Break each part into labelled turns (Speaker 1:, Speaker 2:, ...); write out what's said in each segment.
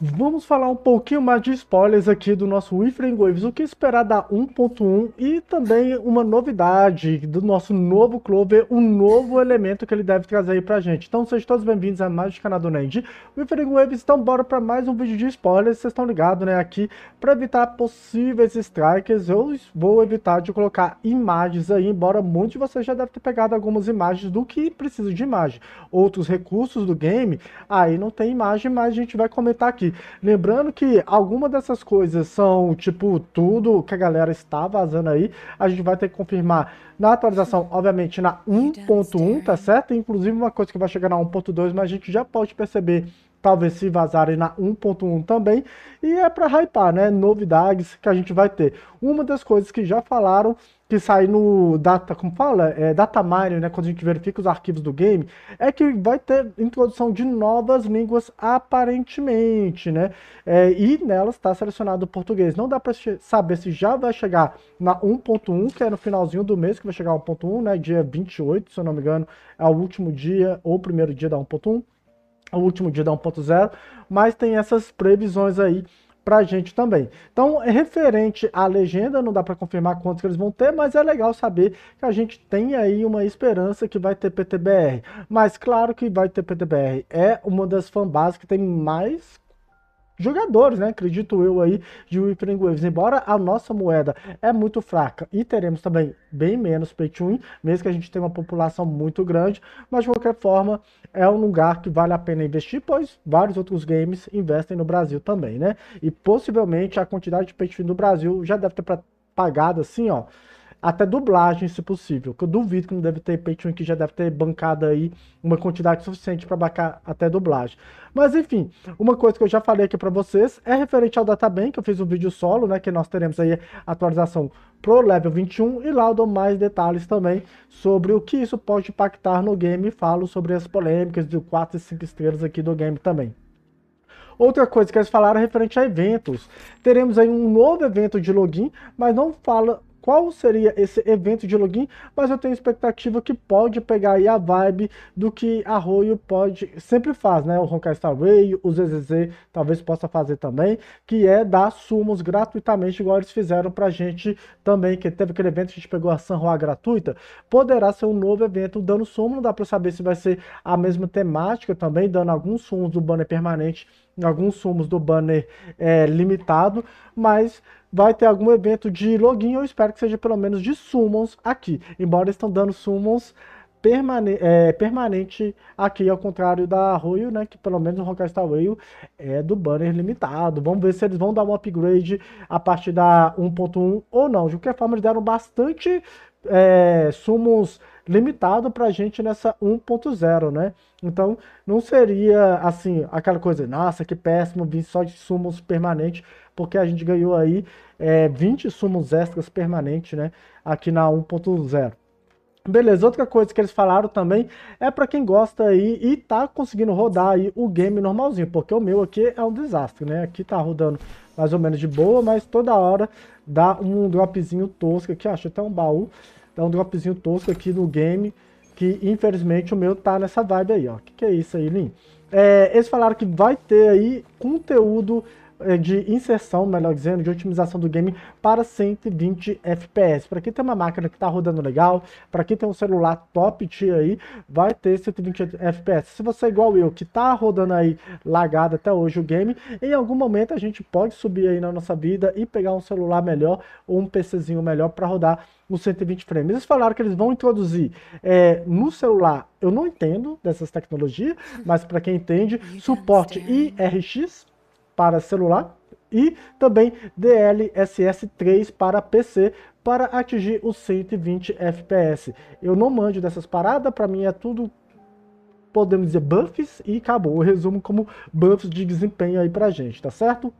Speaker 1: Vamos falar um pouquinho mais de spoilers aqui do nosso Wiframe Waves, o que esperar da 1.1 e também uma novidade do nosso novo Clover, um novo elemento que ele deve trazer aí pra gente. Então sejam todos bem-vindos a mais um canal do Nerd. Wiframe Waves, então bora pra mais um vídeo de spoilers, vocês estão ligados né, aqui, pra evitar possíveis strikers, eu vou evitar de colocar imagens aí, embora muitos de vocês já devem ter pegado algumas imagens do que precisa de imagem. Outros recursos do game, aí não tem imagem, mas a gente vai comentar aqui. Lembrando que algumas dessas coisas são, tipo, tudo que a galera está vazando aí. A gente vai ter que confirmar na atualização, obviamente, na 1.1, tá certo? Inclusive, uma coisa que vai chegar na 1.2, mas a gente já pode perceber talvez se vazarem na 1.1 também, e é para hypar, né, novidades que a gente vai ter. Uma das coisas que já falaram que sai no data, como fala? É, data mining, né, quando a gente verifica os arquivos do game, é que vai ter introdução de novas línguas aparentemente, né? É, e nelas está selecionado o português. Não dá para saber se já vai chegar na 1.1, que é no finalzinho do mês que vai chegar a 1.1, né? Dia 28, se eu não me engano, é o último dia ou o primeiro dia da 1.1 o último dia da 1.0, mas tem essas previsões aí para a gente também. Então, é referente à legenda, não dá para confirmar quantos que eles vão ter, mas é legal saber que a gente tem aí uma esperança que vai ter PTBR. Mas claro que vai ter PTBR. É uma das fanbases que tem mais jogadores, né? Acredito eu aí de Whipping Waves. Embora a nossa moeda é muito fraca e teremos também bem menos pay to win, mesmo que a gente tenha uma população muito grande, mas de qualquer forma é um lugar que vale a pena investir, pois vários outros games investem no Brasil também, né? E possivelmente a quantidade de pay to win do Brasil já deve ter pagado assim, ó até dublagem, se possível. Que eu duvido que não deve ter Patreon que já deve ter bancado aí uma quantidade suficiente para bancar até dublagem. Mas enfim, uma coisa que eu já falei aqui para vocês é referente ao Databank, eu fiz um vídeo solo, né, que nós teremos aí atualização pro level 21 e lá eu dou mais detalhes também sobre o que isso pode impactar no game e falo sobre as polêmicas do 4 e 5 estrelas aqui do game também. Outra coisa que eles falaram é referente a eventos. Teremos aí um novo evento de login, mas não fala qual seria esse evento de login, mas eu tenho expectativa que pode pegar aí a vibe do que Arroio pode, sempre faz, né? O Honkai Star Rail, o ZZZ talvez possa fazer também, que é dar sumos gratuitamente, igual eles fizeram pra gente também, que teve aquele evento que a gente pegou a Juan gratuita, poderá ser um novo evento dando sumo, não dá pra saber se vai ser a mesma temática também, dando alguns sumos do banner permanente alguns sumos do banner é, limitado, mas vai ter algum evento de login, eu espero que seja pelo menos de summons aqui, embora estão dando summons permane é, permanente aqui, ao contrário da Royal, né, que pelo menos no Rockstar Way é do banner limitado, vamos ver se eles vão dar um upgrade a partir da 1.1 ou não, de qualquer forma eles deram bastante é, summons limitado para a gente nessa 1.0, né? Então, não seria assim, aquela coisa, nossa, que péssimo, vim só de sumos permanentes, porque a gente ganhou aí é, 20 sumos extras permanentes, né? Aqui na 1.0. Beleza, outra coisa que eles falaram também é para quem gosta aí e tá conseguindo rodar aí o game normalzinho, porque o meu aqui é um desastre, né? Aqui tá rodando mais ou menos de boa, mas toda hora dá um dropzinho tosco aqui, acho até um baú. É um dropzinho tosco aqui no game, que infelizmente o meu tá nessa vibe aí, ó. Que que é isso aí, Lin? É, eles falaram que vai ter aí conteúdo é, de inserção, melhor dizendo, de otimização do game para 120 FPS. Para quem tem uma máquina que está rodando legal, para quem tem um celular top tier aí, vai ter 120 FPS. Se você é igual eu, que está rodando aí lagado até hoje o game, em algum momento a gente pode subir aí na nossa vida e pegar um celular melhor ou um PCzinho melhor para rodar os 120 frames. Eles falaram que eles vão introduzir é, no celular. Eu não entendo dessas tecnologias, mas para quem entende, suporte IRX para celular e também DLSS 3 para PC para atingir os 120 FPS. Eu não mando dessas paradas, para mim é tudo podemos dizer buffs e acabou. Eu resumo como buffs de desempenho aí para gente, tá certo?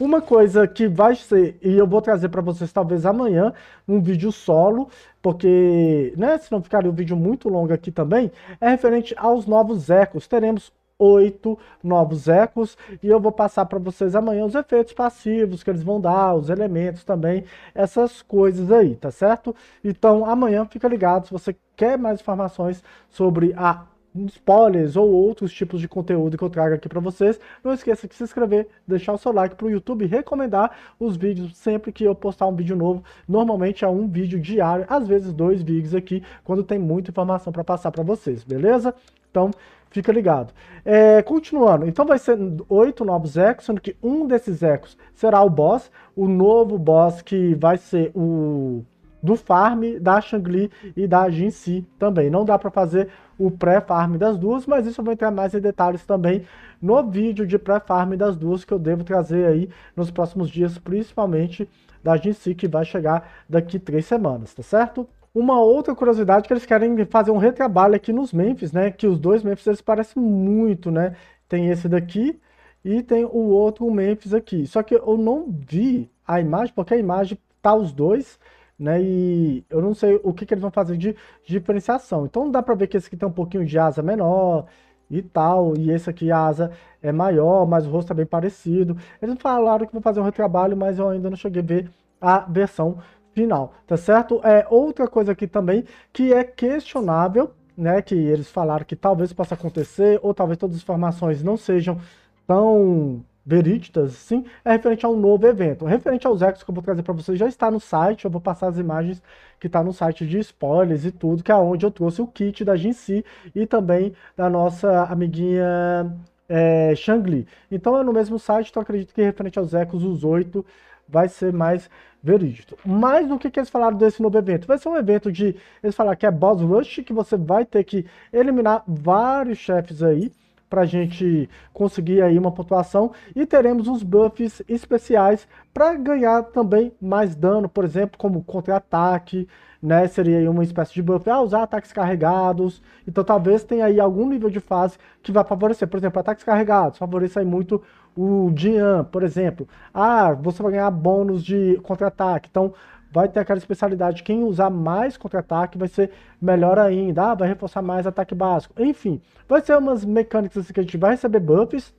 Speaker 1: Uma coisa que vai ser, e eu vou trazer para vocês talvez amanhã, um vídeo solo, porque, né, se não ficaria um vídeo muito longo aqui também, é referente aos novos ecos. Teremos oito novos ecos e eu vou passar para vocês amanhã os efeitos passivos que eles vão dar, os elementos também, essas coisas aí, tá certo? Então amanhã fica ligado, se você quer mais informações sobre a spoilers ou outros tipos de conteúdo que eu trago aqui para vocês, não esqueça de se inscrever, deixar o seu like para o YouTube recomendar os vídeos sempre que eu postar um vídeo novo. Normalmente é um vídeo diário, às vezes dois vídeos aqui, quando tem muita informação para passar para vocês, beleza? Então, fica ligado. É, continuando, então vai ser oito novos ecos, sendo que um desses ecos será o boss, o novo boss que vai ser o do farm da Shangli e da Jinxi também. Não dá para fazer o pré-farm das duas, mas isso eu vou entrar mais em detalhes também no vídeo de pré-farm das duas que eu devo trazer aí nos próximos dias, principalmente da Jinxi que vai chegar daqui três semanas, tá certo? Uma outra curiosidade é que eles querem fazer um retrabalho aqui nos Memphis, né? Que os dois Memphis eles parecem muito, né? Tem esse daqui e tem o outro Memphis aqui. Só que eu não vi a imagem, porque a imagem tá os dois, né? E eu não sei o que, que eles vão fazer de, de diferenciação. Então dá para ver que esse aqui tem um pouquinho de asa menor e tal, e esse aqui a asa é maior, mas o rosto é bem parecido. Eles falaram que vão fazer um retrabalho, mas eu ainda não cheguei a ver a versão final, tá certo? É outra coisa aqui também que é questionável, né, que eles falaram que talvez possa acontecer, ou talvez todas as informações não sejam tão verídicas, sim, é referente a um novo evento. Referente aos Echos que eu vou trazer para vocês, já está no site, eu vou passar as imagens que está no site de spoilers e tudo, que é onde eu trouxe o kit da Jinxi e também da nossa amiguinha é, Shangli. Então é no mesmo site, então acredito que referente aos Echos, os oito vai ser mais verídico. Mas o que, que eles falaram desse novo evento? Vai ser um evento de, eles falaram que é boss rush, que você vai ter que eliminar vários chefes aí, para a gente conseguir aí uma pontuação e teremos os buffs especiais para ganhar também mais dano, por exemplo, como contra-ataque, né? Seria uma espécie de buff, ah, usar ataques carregados. Então talvez tenha aí algum nível de fase que vai favorecer. Por exemplo, ataques carregados favorece aí muito o Dian, por exemplo. Ah, você vai ganhar bônus de contra-ataque. Então vai ter aquela especialidade. Quem usar mais contra-ataque vai ser melhor ainda. Ah, vai reforçar mais ataque básico. Enfim, vai ser umas mecânicas assim que a gente vai receber buffs.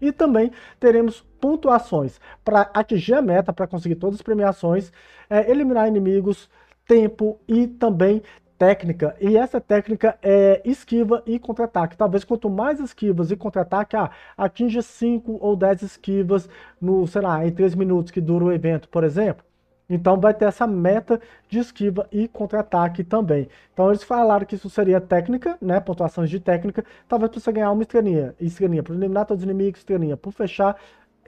Speaker 1: E também teremos pontuações para atingir a meta, para conseguir todas as premiações, é, eliminar inimigos, tempo e também técnica. E essa técnica é esquiva e contra-ataque. Talvez quanto mais esquivas e contra-ataque, ah, atinja 5 ou 10 esquivas no, sei lá, em 3 minutos que dura o evento, por exemplo. Então vai ter essa meta de esquiva e contra-ataque também. Então eles falaram que isso seria técnica, né? Pontuações de técnica. Talvez para você ganhar uma estrelinha. Estrelinha para eliminar todos os inimigos, estrelinha por fechar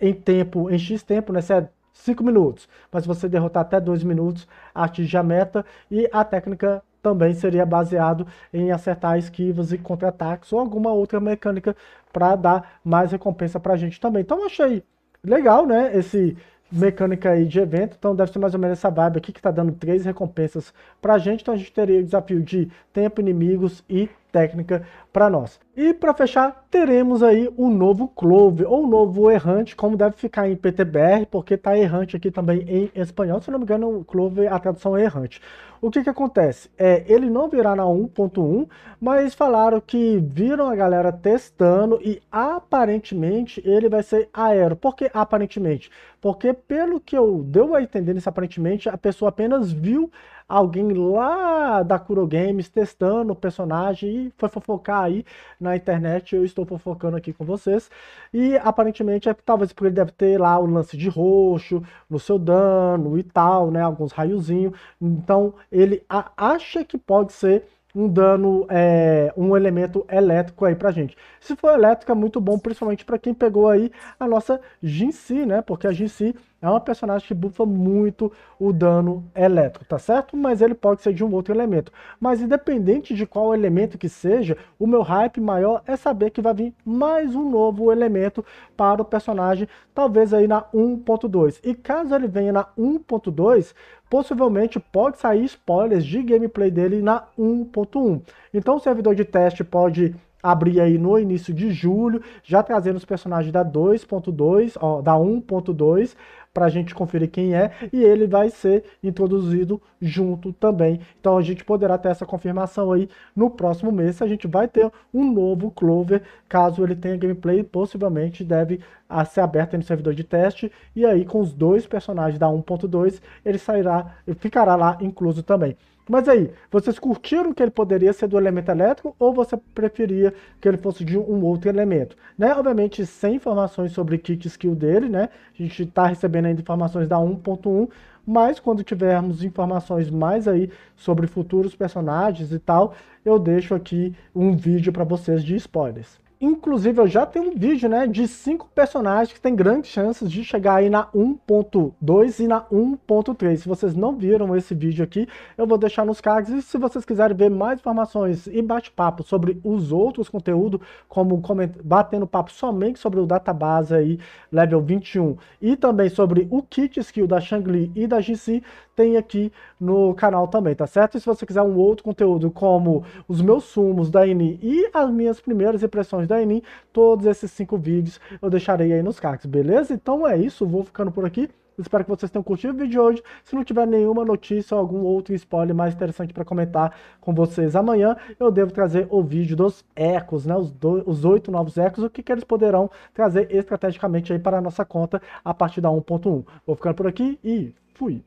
Speaker 1: em tempo, em X tempo, né? Se é 5 minutos. Mas se você derrotar até 2 minutos, atinge a meta e a técnica também seria baseado em acertar esquivas e contra-ataques ou alguma outra mecânica para dar mais recompensa para a gente também. Então achei legal, né, esse mecânica aí de evento, então deve ser mais ou menos essa vibe aqui que está dando três recompensas para a gente, então a gente teria o desafio de tempo, inimigos e técnica para nós. E para fechar, teremos aí o um novo Clove, ou um novo errante, como deve ficar em PTBR, porque tá errante aqui também em espanhol. Se não me engano, Clove, a tradução é errante. O que que acontece? É, ele não virá na 1.1, mas falaram que viram a galera testando e aparentemente ele vai ser aero. Por que aparentemente? Porque pelo que eu deu a entender nesse aparentemente, a pessoa apenas viu alguém lá da Kuro Games testando o personagem e foi fofocar aí na internet. Eu estou fofocando aqui com vocês. E aparentemente, é, talvez porque ele deve ter lá o lance de roxo no seu dano e tal, né? Alguns raiozinhos. Então ele acha que pode ser um dano, é, um elemento elétrico aí pra gente. Se for elétrico, é muito bom, principalmente para quem pegou aí a nossa Jinxi, né? Porque a Jinxi é uma personagem que bufa muito o dano elétrico, tá certo? Mas ele pode ser de um outro elemento. Mas independente de qual elemento que seja, o meu hype maior é saber que vai vir mais um novo elemento para o personagem, talvez aí na 1.2. E caso ele venha na 1.2, possivelmente pode sair spoilers de gameplay dele na 1.1. Então o servidor de teste pode abrir aí no início de julho, já trazendo os personagens da 2.2, da 1.2, para a gente conferir quem é, e ele vai ser introduzido junto também. Então a gente poderá ter essa confirmação aí no próximo mês, se a gente vai ter um novo Clover, caso ele tenha gameplay, possivelmente deve ah, ser aberto no servidor de teste, e aí com os dois personagens da 1.2, ele sairá, ficará lá incluso também. Mas aí, vocês curtiram que ele poderia ser do elemento elétrico ou você preferia que ele fosse de um outro elemento? Né? Obviamente, sem informações sobre kit skill dele, né? A gente está recebendo recebendo ainda informações da 1.1, mas quando tivermos informações mais aí sobre futuros personagens e tal, eu deixo aqui um vídeo para vocês de spoilers. Inclusive, eu já tenho um vídeo né, de cinco personagens que tem grandes chances de chegar aí na 1.2 e na 1.3. Se vocês não viram esse vídeo aqui, eu vou deixar nos cards. E se vocês quiserem ver mais informações e bate-papo sobre os outros conteúdos, como batendo papo somente sobre o database aí, level 21, e também sobre o kit skill da Shangli e da GC, tem aqui no canal também, tá certo? E se você quiser um outro conteúdo como os meus sumos da Eni e as minhas primeiras impressões da Eni todos esses cinco vídeos eu deixarei aí nos cards, beleza? Então é isso, vou ficando por aqui. Espero que vocês tenham curtido o vídeo de hoje. Se não tiver nenhuma notícia ou algum outro spoiler mais interessante para comentar com vocês amanhã, eu devo trazer o vídeo dos ecos, né? Os, os oito novos ecos, o que, que eles poderão trazer estrategicamente aí para a nossa conta a partir da 1.1. Vou ficando por aqui e fui!